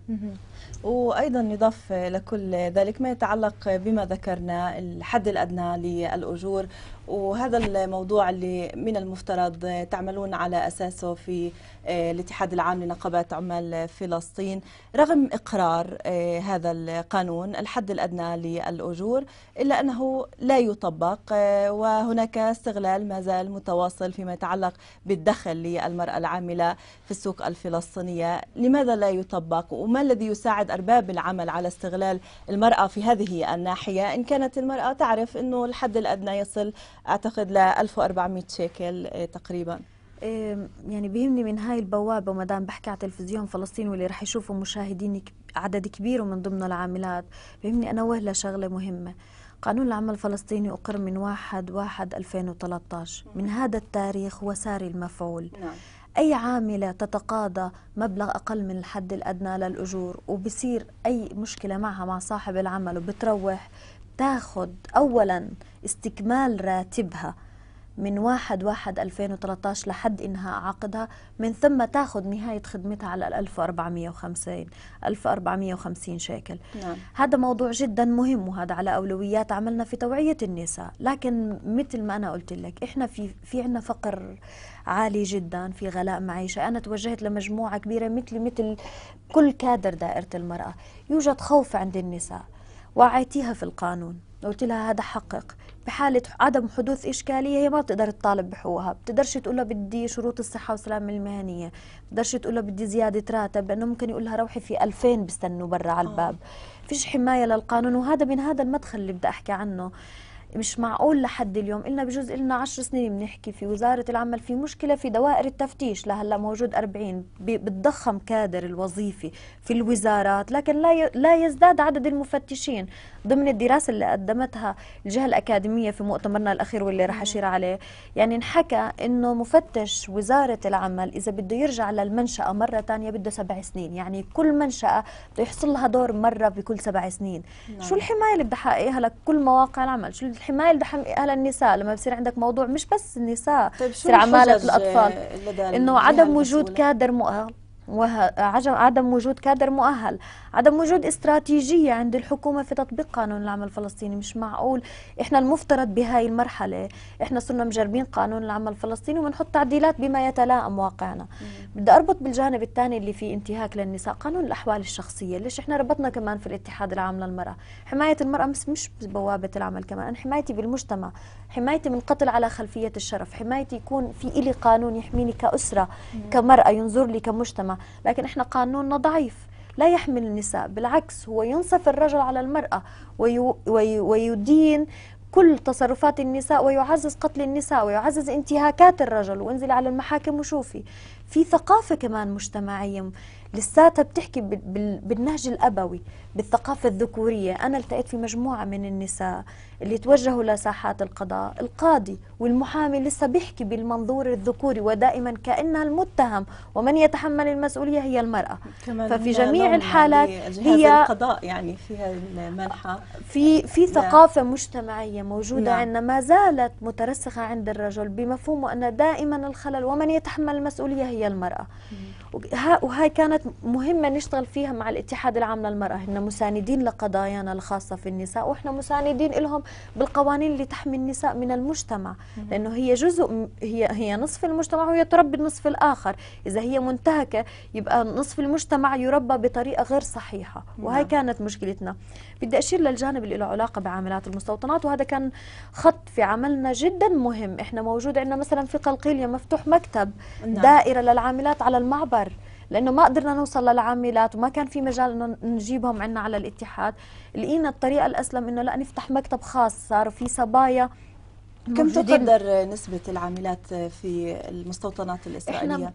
وأيضا يضاف لكل ذلك ما يتعلق بما ذكرنا الحد الأدنى للأجور وهذا الموضوع اللي من المفترض تعملون على أساسه في آه، الاتحاد العام لنقابات عمال فلسطين رغم إقرار آه، هذا القانون الحد الأدنى للأجور إلا أنه لا يطبق آه، وهناك استغلال ما زال متواصل فيما يتعلق بالدخل للمرأة العاملة في السوق الفلسطينية لماذا لا يطبق وما الذي يساعد أرباب العمل على استغلال المرأة في هذه الناحية إن كانت المرأة تعرف أنه الحد الأدنى يصل اعتقد ل 1400 شيكل آه، تقريبا يعني بيهمني من هاي البوابه ما دام بحكي على تلفزيون فلسطين واللي رح يشوفوا مشاهدين عدد كبير ومن ضمن العاملات بيهمني انوه لشغله مهمه قانون العمل الفلسطيني أقر من 1 1 2013 من هذا التاريخ وساري المفعول نعم. أي عاملة تتقاضى مبلغ أقل من الحد الأدنى للأجور وبصير أي مشكلة معها مع صاحب العمل وبتروح تاخد أولا استكمال راتبها من واحد واحد 2013 لحد إنهاء عقدها من ثم تأخذ نهاية خدمتها على 1450 1450 شيكل نعم. هذا موضوع جدا مهم وهذا على أولويات عملنا في توعية النساء لكن مثل ما أنا قلت لك إحنا في في عنا فقر عالي جدا في غلاء معيشة أنا توجهت لمجموعة كبيرة مثل مثل كل كادر دائرة المرأة يوجد خوف عند النساء وعيتيها في القانون قلت لها هذا حقك بحالة عدم حدوث إشكالية هي ما بتقدر تطالب بحقوقها بتقدرش تقولها بدي شروط الصحة والسلامة المهنية بتقدرش تقولها بدي زيادة راتب لأنه ممكن يقولها روحي في 2000 بستنوا برا على الباب آه. فيش حماية للقانون وهذا من هذا المدخل اللي بدي أحكي عنه مش معقول لحد اليوم قلنا بجوز قلنا 10 سنين بنحكي في وزارة العمل في مشكلة في دوائر التفتيش لهلا موجود 40 بتضخم كادر الوظيفي في الوزارات لكن لا لا يزداد عدد المفتشين ضمن الدراسة اللي قدمتها الجهة الأكاديمية في مؤتمرنا الأخير واللي راح أشير عليه يعني انحكى إنه مفتش وزارة العمل إذا بده يرجع للمنشأة مرة ثانية بده سبع سنين يعني كل منشأة بده يحصل لها دور مرة بكل سبع سنين نعم. شو الحماية اللي بدها حققها لكل مواقع العمل شو الحمايه اللي دحم اهل النساء لما بصير عندك موضوع مش بس النساء طيب، بصير طيب عماله الاطفال انه عدم وجود كادر مؤهل وعدم وجود كادر مؤهل عدم وجود استراتيجية عند الحكومة في تطبيق قانون العمل الفلسطيني مش معقول إحنا المفترض بهاي المرحلة إحنا صرنا مجربين قانون العمل الفلسطيني وبنحط تعديلات بما يتلائم واقعنا بدي أربط بالجانب الثاني اللي فيه انتهاك للنساء قانون الأحوال الشخصية ليش إحنا ربطنا كمان في الاتحاد العام للمرأة حماية المرأة مش بوابة العمل كمان أنا حمايتي بالمجتمع حمايتي من قتل على خلفية الشرف حمايتي يكون في إلي قانون يحميني كأسرة كمرأة ينظر لي كمجتمع لكن إحنا قانوننا ضعيف لا يحمل النساء بالعكس هو ينصف الرجل على المرأة ويدين كل تصرفات النساء ويعزز قتل النساء ويعزز انتهاكات الرجل وانزل على المحاكم وشوفي في ثقافة كمان مجتمعية لساتها بتحكي بالنهج الأبوي بالثقافة الذكورية أنا التقيت في مجموعة من النساء اللي توجهوا لساحات القضاء القاضي والمحامي لسه بيحكي بالمنظور الذكوري ودائما كأنها المتهم ومن يتحمل المسؤولية هي المرأة ففي جميع الحالات هي القضاء يعني فيها المنحة في في نعم. ثقافة لا. مجتمعية موجودة نعم. عندنا ما زالت مترسخة عند الرجل بمفهومه أن دائما الخلل ومن يتحمل المسؤولية هي المرأة م. وهاي كانت مهمة نشتغل فيها مع الاتحاد العام للمرأة هن مساندين لقضايانا الخاصة في النساء وإحنا مساندين لهم بالقوانين اللي تحمي النساء من المجتمع لأنه هي جزء هي هي نصف المجتمع وهي تربي النصف الآخر إذا هي منتهكة يبقى نصف المجتمع يربى بطريقة غير صحيحة نعم. وهاي كانت مشكلتنا بدي أشير للجانب اللي له علاقة بعاملات المستوطنات وهذا كان خط في عملنا جدا مهم إحنا موجود عندنا مثلا في قلقيلية مفتوح مكتب نعم. دائرة للعاملات على المعبر لانه ما قدرنا نوصل للعاملات وما كان في مجال انه نجيبهم عندنا على الاتحاد لقينا الطريقه الاسلم انه لا نفتح مكتب خاص صار في صبايا كم تقدر نسبة العاملات في المستوطنات الإسرائيلية؟ احنا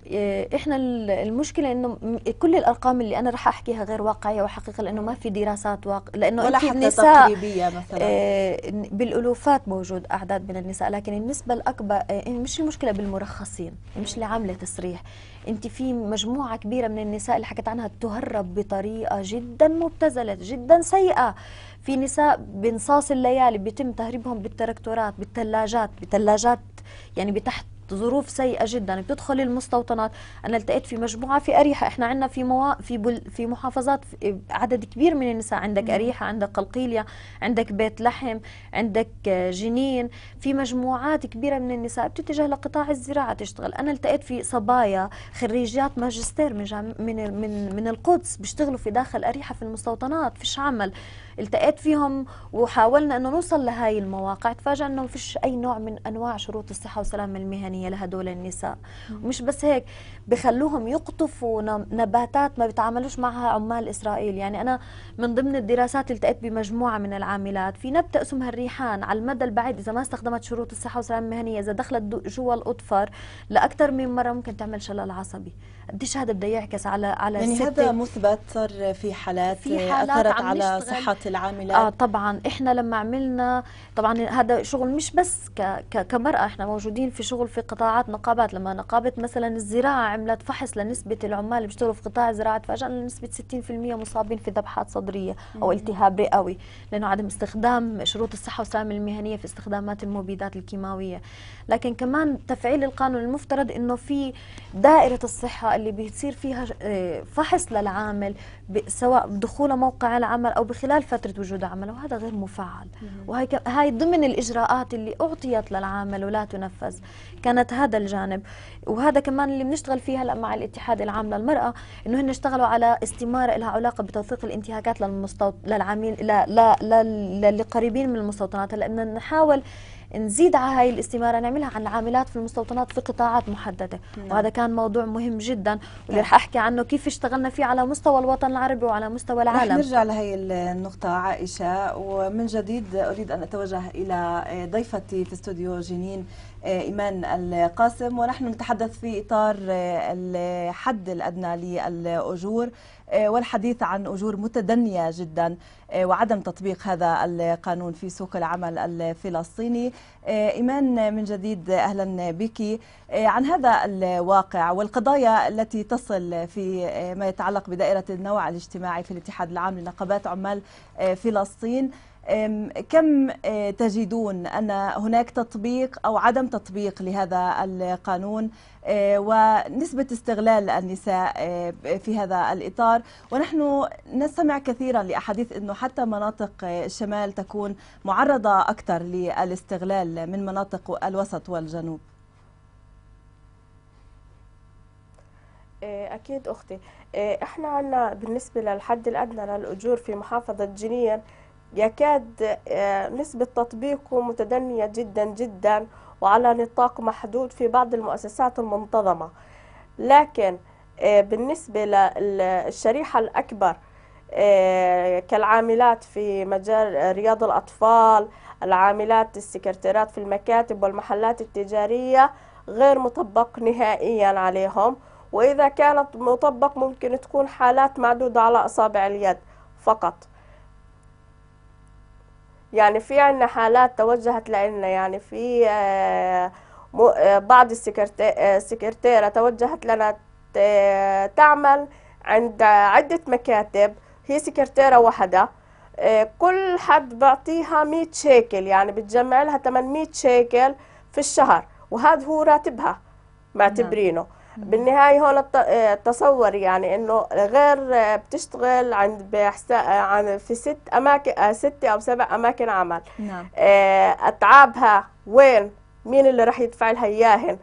احنا المشكلة انه كل الارقام اللي انا رح احكيها غير واقعية وحقيقة لانه ما في دراسات واقع لانه ولا حتى النساء تقريبية مثلا آه، بالالوفات موجود اعداد من النساء لكن النسبة الاكبر آه، مش المشكلة بالمرخصين مش اللي عاملة تسريح انت في مجموعة كبيرة من النساء اللي حكت عنها تهرب بطريقة جدا مبتذلة جدا سيئة في نساء بنصاص الليالي بيتم تهريبهم بالتركتورات بالثلاجات بثلاجات يعني بتحت ظروف سيئه جدا بتدخل المستوطنات انا التقيت في مجموعه في اريحه احنا عندنا في موا... في بل... في محافظات في عدد كبير من النساء عندك اريحه عندك قلقيليه عندك بيت لحم عندك جنين في مجموعات كبيره من النساء بتتجه لقطاع الزراعه تشتغل انا التقيت في صبايا خريجات ماجستير من جام... من من من القدس بيشتغلوا في داخل اريحه في المستوطنات فيش عمل التقيت فيهم وحاولنا انه نوصل لهاي المواقع تفاجئ انه ما فيش اي نوع من انواع شروط الصحه والسلامه المهنيه لهدول النساء ومش بس هيك بخلوهم يقطفوا نباتات ما بيتعاملوش معها عمال اسرائيل يعني انا من ضمن الدراسات التقيت بمجموعه من العاملات في نبته اسمها الريحان على المدى البعيد اذا ما استخدمت شروط الصحه والسلامه المهنيه اذا دخلت جوا الاطفر لاكثر من مره ممكن تعمل شلل عصبي قديش هذا بده يعكس على على يعني هذا مثبت صار في حالات في حالات اثرت على صحه العاملات اه طبعا احنا لما عملنا طبعا هذا شغل مش بس ك ك كمراه احنا موجودين في شغل في قطاعات نقابات لما نقابه مثلا الزراعه عملت فحص لنسبه العمال اللي بيشتغلوا في قطاع الزراعه تفاجئنا نسبه 60% مصابين في ذبحات صدريه او التهاب رئوي لانه عدم استخدام شروط الصحه والسلامه المهنيه في استخدامات المبيدات الكيماويه لكن كمان تفعيل القانون المفترض انه في دائره الصحه اللي بيصير فيها آه، فحص للعامل سواء بدخوله موقع العمل او بخلال فتره وجود عمله وهذا غير مفعل وهي هاي ضمن الاجراءات اللي اعطيت للعامل ولا تنفذ كانت هذا الجانب وهذا كمان اللي بنشتغل فيه هلا مع الاتحاد العام للمراه انه هن اشتغلوا على استماره لها علاقه بتوثيق الانتهاكات للمستوط للعميل لا لا للقريبين من المستوطنات هلا بدنا نحاول نزيد على هاي الاستماره نعملها عن العاملات في المستوطنات في قطاعات محدده نعم. وهذا كان موضوع مهم جدا واللي نعم. رح احكي عنه كيف اشتغلنا فيه على مستوى الوطن العربي وعلى مستوى العالم رح نرجع لهي النقطه عائشه ومن جديد اريد ان اتوجه الى ضيفتي في استوديو جنين آه، إيمان القاسم ونحن نتحدث في إطار آه، الحد الأدنى للأجور آه، والحديث عن أجور متدنية جدا آه، وعدم تطبيق هذا القانون في سوق العمل الفلسطيني آه، إيمان من جديد أهلا بك عن هذا الواقع والقضايا التي تصل في ما يتعلق بدائرة النوع الاجتماعي في الاتحاد العام لنقابات عمال فلسطين كم آه، تجدون أن هناك تطبيق أو عدم تطبيق لهذا القانون آه، ونسبة استغلال النساء آه، في هذا الإطار ونحن نستمع كثيرا لأحاديث أنه حتى مناطق الشمال تكون معرضة أكثر للاستغلال من مناطق الوسط والجنوب أكيد أختي إحنا عنا بالنسبة للحد الأدنى للأجور في محافظة جنين يكاد آه، نسبة تطبيقه متدنية جدا جدا وعلى نطاق محدود في بعض المؤسسات المنتظمة لكن آه، بالنسبة للشريحة الأكبر آه، كالعاملات في مجال رياض الأطفال العاملات السكرتيرات في المكاتب والمحلات التجارية غير مطبق نهائيا عليهم وإذا كانت مطبق ممكن تكون حالات معدودة على أصابع اليد فقط يعني في عنا حالات توجهت لنا يعني في آه، آه، بعض السكرتيرة آه، توجهت لنا تعمل عند عدة مكاتب هي سكرتيرة واحدة كل حد بعطيها 100 شيكل يعني بتجمع لها 800 شيكل في الشهر وهذا هو راتبها نعم. معتبرينه بالنهايه هون آه، التصور يعني انه غير آه، بتشتغل عند آه، عن في ست اماكن ست او سبع اماكن عمل نعم. اتعابها وين مين اللي راح يدفع لها اياهن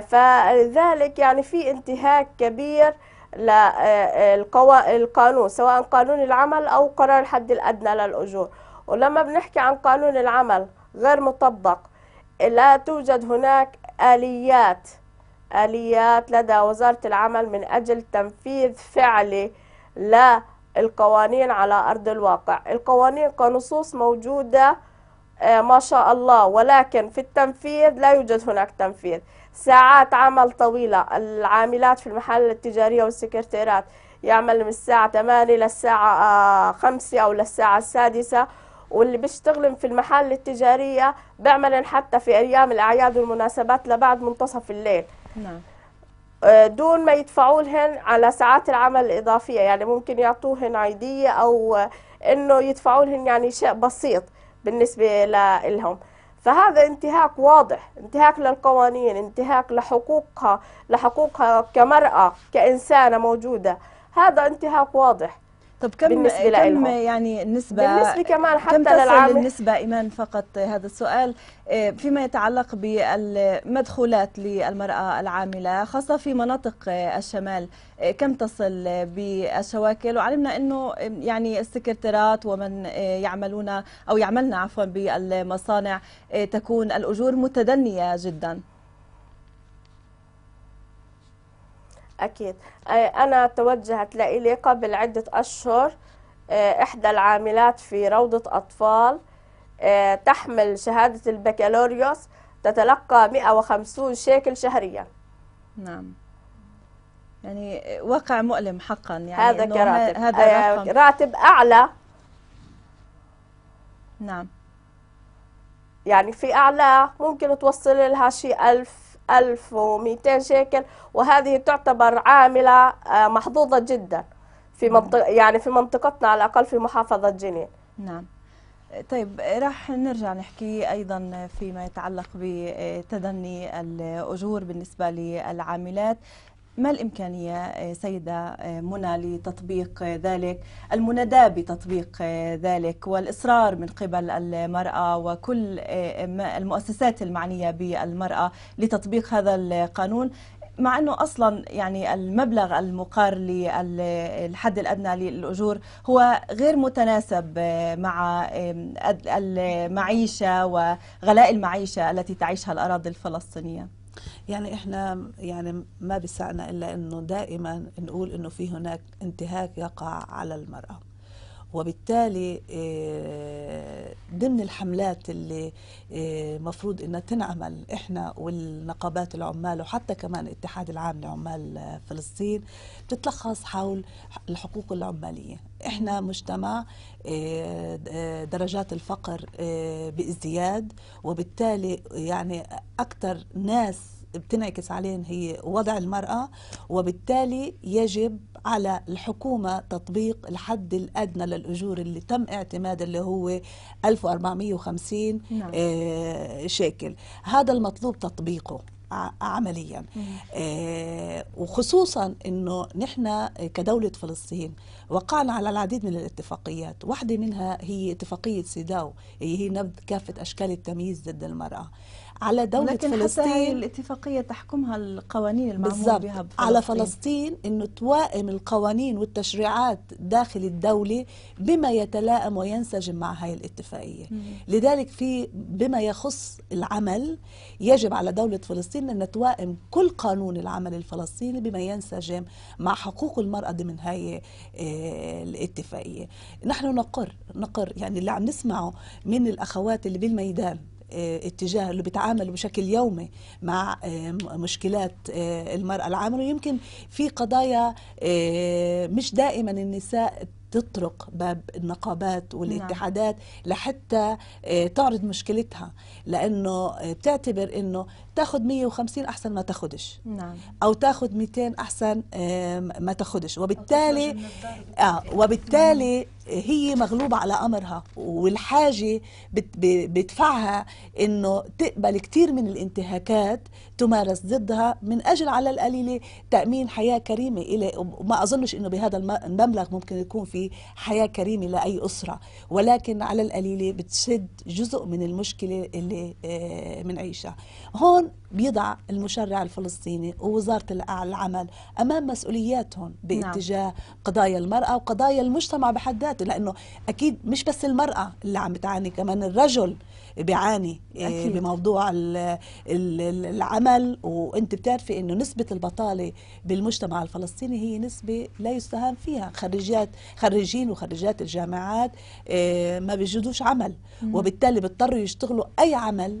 فلذلك يعني في انتهاك كبير للقانون سواء قانون العمل او قرار الحد الادنى للاجور ولما بنحكي عن قانون العمل غير مطبق لا توجد هناك اليات آليات لدى وزارة العمل من أجل تنفيذ فعلي للقوانين على أرض الواقع القوانين كنصوص موجودة آه، ما شاء الله ولكن في التنفيذ لا يوجد هناك تنفيذ ساعات عمل طويلة العاملات في المحل التجارية والسكرتيرات يعمل من الساعة 8 للساعة 5 أو للساعة السادسة واللي بيشتغلن في المحل التجارية بيعملن حتى في أيام الأعياد والمناسبات لبعد منتصف الليل نعم آه، دون ما يدفعوا لهن على ساعات العمل الإضافية يعني ممكن يعطوهن عيدية أو أنه يدفعوا لهن يعني شيء بسيط بالنسبة لهم فهذا انتهاك واضح انتهاك للقوانين انتهاك لحقوقها لحقوقها كمرأة كإنسانة موجودة هذا انتهاك واضح طب كم بالنسبة كم يعني النسبة بالنسبة كمان حتى كم تصل النسبة إيمان فقط هذا السؤال آه، فيما يتعلق بالمدخولات للمرأة العاملة خاصة في مناطق آه، الشمال آه، كم تصل بالشواكل وعلمنا أنه يعني السكرتيرات ومن يعملون أو يعملن عفوا بالمصانع تكون الأجور متدنية جداً أكيد آه، أنا توجهت لإلي قبل عدة أشهر آه، إحدى العاملات في روضة أطفال آه، تحمل شهادة البكالوريوس تتلقى 150 شيكل شهريا نعم يعني واقع مؤلم حقا يعني هذا كراتب هذا رقم. راتب أعلى نعم يعني في أعلى ممكن توصل لها شيء ألف 1200 شيكل وهذه تعتبر عاملة آه، محظوظة جدا في نعم. منطق يعني في منطقتنا على الأقل في محافظة جنين نعم طيب راح نرجع نحكي ايضا فيما يتعلق بتدني الاجور بالنسبه للعاملات ما الإمكانية آه، سيدة آه، منى لتطبيق آه، ذلك المناداة بتطبيق ذلك والإصرار من قبل المرأة وكل المؤسسات المعنية بالمرأة لتطبيق هذا القانون مع انه اصلا يعني المبلغ المقار للحد الادنى للاجور هو غير متناسب مع المعيشه وغلاء المعيشه التي تعيشها الاراضي الفلسطينيه. يعني احنا يعني ما بيسعنا الا انه دائما نقول انه في هناك انتهاك يقع على المراه وبالتالي آه، ضمن الحملات اللي آه، مفروض انها تنعمل احنا والنقابات العمال وحتى كمان الاتحاد العام لعمال فلسطين بتتلخص حول الحقوق العماليه احنا مجتمع آه، درجات الفقر بازدياد وبالتالي يعني اكثر ناس بتنعكس عليهم هي وضع المرأة وبالتالي يجب على الحكومة تطبيق الحد الأدنى للأجور اللي تم اعتماده اللي هو 1450 نعم. شكل آه، شيكل هذا المطلوب تطبيقه عمليا آه وخصوصا انه نحن كدوله فلسطين وقعنا على العديد من الاتفاقيات واحده منها هي اتفاقيه سيداو هي نبذ كافه اشكال التمييز ضد المراه على دولة لكن فلسطين حتى الاتفاقية تحكمها القوانين المعمول بها على إيه؟ فلسطين أنه توائم القوانين والتشريعات داخل الدولة بما يتلائم وينسجم مع هاي الاتفاقية مم. لذلك في بما يخص العمل يجب على دولة فلسطين أن توائم كل قانون العمل الفلسطيني بما ينسجم مع حقوق المرأة ضمن هاي آه، الاتفاقية نحن نقر نقر يعني اللي عم نسمعه من الأخوات اللي بالميدان آه، اتجاه اللي بيتعاملوا بشكل يومي مع آه، مشكلات آه، المرأة العاملة ويمكن في قضايا مش دائما النساء تطرق باب النقابات والاتحادات نعم. لحتى تعرض مشكلتها لانه بتعتبر انه تاخذ 150 احسن ما تاخدش نعم. او تاخذ 200 احسن ما تاخدش وبالتالي اه وبالتالي هي مغلوبة على أمرها والحاجة بدفعها أنه تقبل كثير من الانتهاكات تمارس ضدها من أجل على القليلة تأمين حياة كريمة إلى وما أظنش أنه بهذا المبلغ ممكن يكون في حياة كريمة لأي أسرة ولكن على القليلة بتسد جزء من المشكلة اللي بنعيشها آه، هون بيضع المشرع الفلسطيني ووزارة العمل أمام مسؤولياتهم نعم. باتجاه نعم. قضايا المرأة وقضايا المجتمع بحد ذاته لأنه أكيد مش بس المرأة اللي عم بتعاني كمان الرجل بيعاني آه، أكيد. بموضوع العمل وانت بتعرفي انه نسبة البطالة بالمجتمع الفلسطيني هي نسبة لا يستهان فيها خريجات خريجين وخريجات الجامعات آه، ما بيجدوش عمل وبالتالي بيضطروا يشتغلوا اي عمل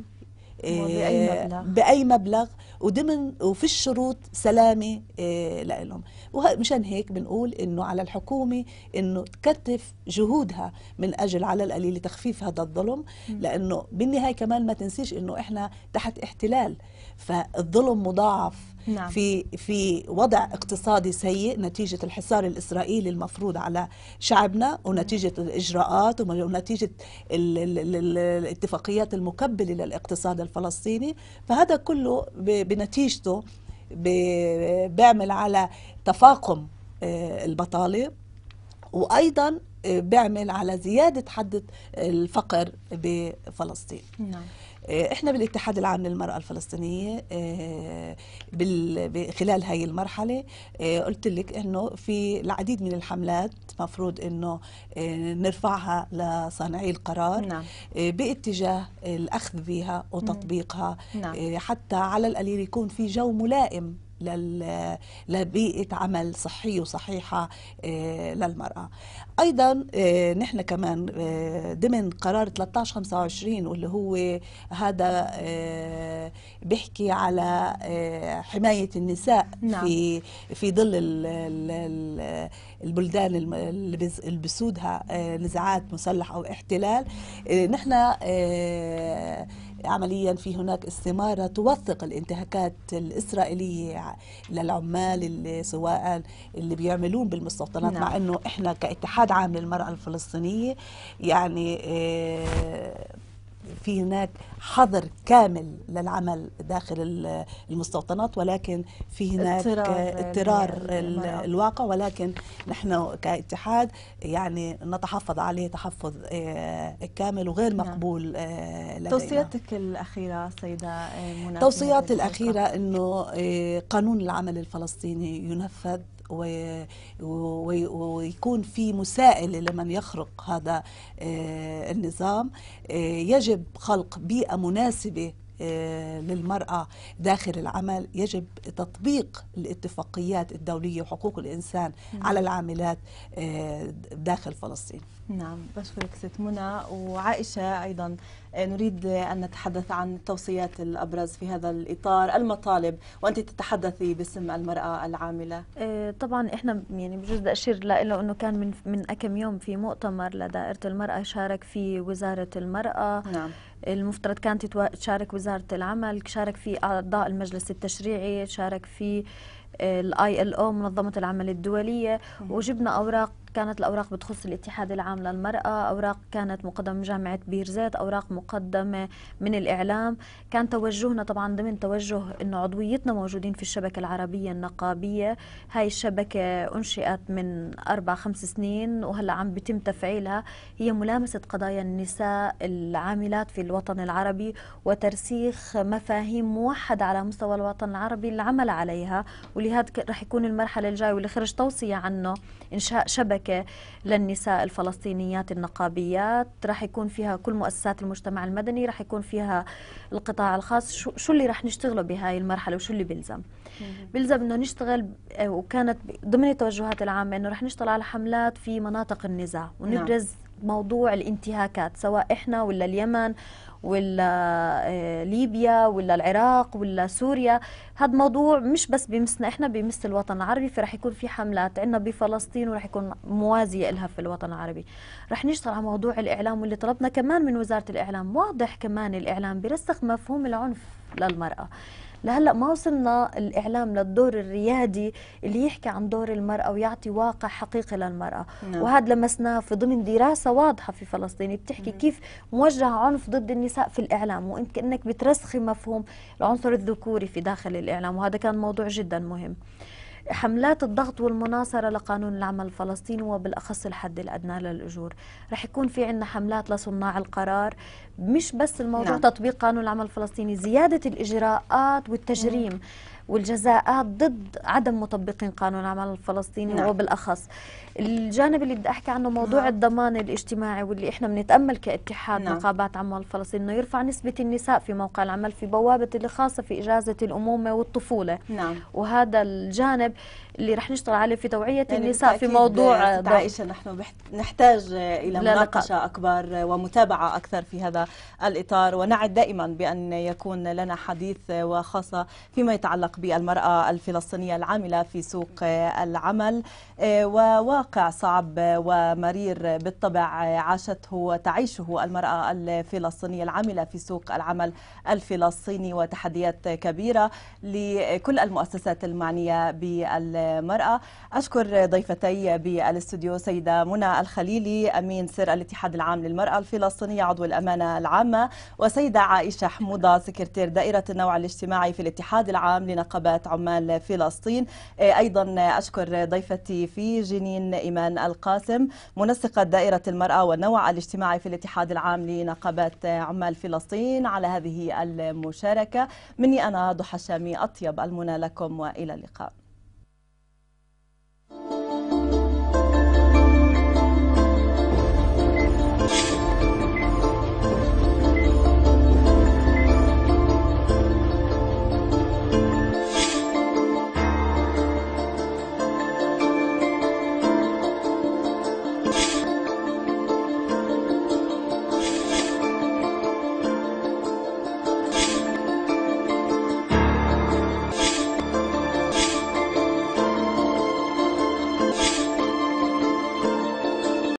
بأي آه، مبلغ, بأي مبلغ وضمن وفي الشروط سلامة آه، لهم ومشان هيك بنقول انه على الحكومه انه تكثف جهودها من اجل على القليل تخفيف هذا الظلم لانه بالنهايه كمان ما تنسيش انه احنا تحت احتلال فالظلم مضاعف نعم. في في وضع اقتصادي سيء نتيجة الحصار الإسرائيلي المفروض على شعبنا ونتيجة الإجراءات ونتيجة الاتفاقيات المكبلة للاقتصاد الفلسطيني فهذا كله بنتيجته بيعمل على تفاقم آه، البطاله وايضا آه، بيعمل على زياده حد الفقر بفلسطين نعم. آه، احنا بالاتحاد العام للمرأة الفلسطينية آه، خلال هاي المرحلة آه، قلت لك انه في العديد من الحملات مفروض انه نرفعها لصانعي القرار نعم. باتجاه الاخذ بها وتطبيقها نعم. حتى على القليل يكون في جو ملائم لبيئة عمل صحية وصحيحة آه، للمرأة أيضا آه، نحن كمان آه، ضمن قرار 1325 واللي هو هذا بيحكي على حماية النساء نعم. في في ظل البلدان اللي بسودها نزاعات مسلحة أو احتلال نحن عمليا في هناك استمارة توثق الانتهاكات الإسرائيلية للعمال اللي سواء اللي بيعملون بالمستوطنات نعم. مع أنه إحنا كاتحاد عام للمرأة الفلسطينية يعني آه، في هناك حظر كامل للعمل داخل المستوطنات ولكن في هناك اضطرار, آه، اضطرار الواقع ولكن نحن كاتحاد يعني نتحفظ عليه تحفظ آه، كامل وغير نعم. مقبول آه، لدينا. توصياتك الأخيرة سيدة منى توصياتي الأخيرة أنه قانون العمل الفلسطيني ينفذ ويكون في مسائل لمن يخرق هذا آه، النظام آه، يجب خلق بيئه مناسبه آه، للمرأة داخل العمل يجب تطبيق الاتفاقيات الدولية وحقوق الإنسان نعم. على العاملات آه، داخل فلسطين نعم بشكرك ست منى وعائشة أيضا آه، نريد أن نتحدث عن التوصيات الأبرز في هذا الإطار المطالب وأنت تتحدثي باسم المرأة العاملة طبعا إحنا يعني بجوز بدي أشير لإنه أنه كان من, من كم يوم في مؤتمر لدائرة المرأة شارك فيه وزارة المرأة نعم. المفترض كانت تشارك وزارة العمل شارك في أعضاء المجلس التشريعي شارك في الاي ال او منظمه العمل الدوليه وجبنا اوراق كانت الأوراق بتخص الاتحاد العام للمرأة أوراق كانت مقدمة من جامعة بيرزيت أوراق مقدمة من الإعلام كان توجهنا طبعا ضمن توجه أنه عضويتنا موجودين في الشبكة العربية النقابية هاي الشبكة أنشئت من أربع خمس سنين وهلأ عم بتم تفعيلها هي ملامسة قضايا النساء العاملات في الوطن العربي وترسيخ مفاهيم موحدة على مستوى الوطن العربي العمل عليها ولهذا رح يكون المرحلة الجاية واللي خرج توصية عنه إنشاء شبكة المشتركة للنساء الفلسطينيات النقابيات رح يكون فيها كل مؤسسات المجتمع المدني رح يكون فيها القطاع الخاص شو, شو اللي رح نشتغله بهاي المرحلة وشو اللي بيلزم بيلزم انه نشتغل آه، وكانت ضمن التوجهات العامة انه رح نشتغل على حملات في مناطق النزاع ونبرز نعم. موضوع الانتهاكات سواء احنا ولا اليمن ولا آه، ليبيا ولا العراق ولا سوريا هذا موضوع مش بس بيمسنا احنا بيمس الوطن العربي فرح يكون في حملات عندنا بفلسطين ورح يكون موازية لها في الوطن العربي رح نشتغل على موضوع الإعلام واللي طلبنا كمان من وزارة الإعلام واضح كمان الإعلام بيرسخ مفهوم العنف للمرأة لهلا ما وصلنا الاعلام للدور الريادي اللي يحكي عن دور المراه ويعطي واقع حقيقي للمراه نعم. وهذا لمسناه في ضمن دراسه واضحه في فلسطين بتحكي مم. كيف موجه عنف ضد النساء في الاعلام وانت كانك بترسخي مفهوم العنصر الذكوري في داخل الاعلام وهذا كان موضوع جدا مهم حملات الضغط والمناصرة لقانون العمل الفلسطيني وبالأخص الحد الأدنى للأجور رح يكون في عنا حملات لصناع القرار مش بس الموضوع نعم. تطبيق قانون العمل الفلسطيني زيادة الإجراءات والتجريم والجزاءات ضد عدم مطبقين قانون العمل الفلسطيني نعم. وبالأخص الجانب اللي بدي احكي عنه موضوع نعم. الضمان الاجتماعي واللي احنا بنتامل كاتحاد نعم. نقابات عمال فلسطين انه يرفع نسبه النساء في موقع العمل في بوابه اللي خاصه في اجازه الامومه والطفوله نعم. وهذا الجانب اللي رح نشتغل عليه في توعيه يعني النساء في موضوع عائشه نحن نحتاج الى مناقشه اكبر ومتابعه اكثر في هذا الاطار ونعد دائما بان يكون لنا حديث وخاصه فيما يتعلق بالمراه الفلسطينيه العامله في سوق العمل آه، و واقع صعب ومرير بالطبع عاشته وتعيشه المرأة الفلسطينية العاملة في سوق العمل الفلسطيني وتحديات كبيرة لكل المؤسسات المعنية بالمرأة أشكر ضيفتي بالاستوديو سيدة منى الخليلي أمين سر الاتحاد العام للمرأة الفلسطينية عضو الأمانة العامة وسيدة عائشة حموضة سكرتير دائرة النوع الاجتماعي في الاتحاد العام لنقابات عمال فلسطين أيضا أشكر ضيفتي في جنين إيمان القاسم منسقة دائرة المرأة والنوع الاجتماعي في الاتحاد العام لنقابات عمال فلسطين على هذه المشاركة مني أنا ضحى الشامي أطيب المنى لكم وإلى اللقاء